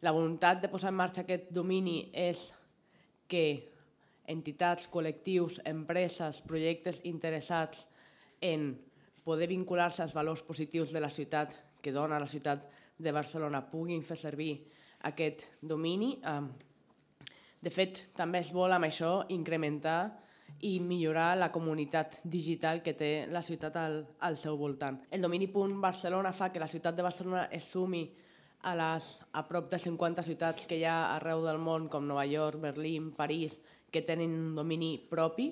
La voluntat de posar en marxa aquest domini és que entitats, col·lectius, empreses, projectes interessats en poder vincular-se als valors positius de la ciutat que dona la ciutat de Barcelona puguin fer servir aquest domini. De fet, també es vol amb això incrementar i millorar la comunitat digital que té la ciutat al, al seu voltant. El domini punt Barcelona fa que la ciutat de Barcelona es sumi a, les, a prop de 50 ciutats que hi ha arreu del món, com Nova York, Berlín, París, que tenen un domini propi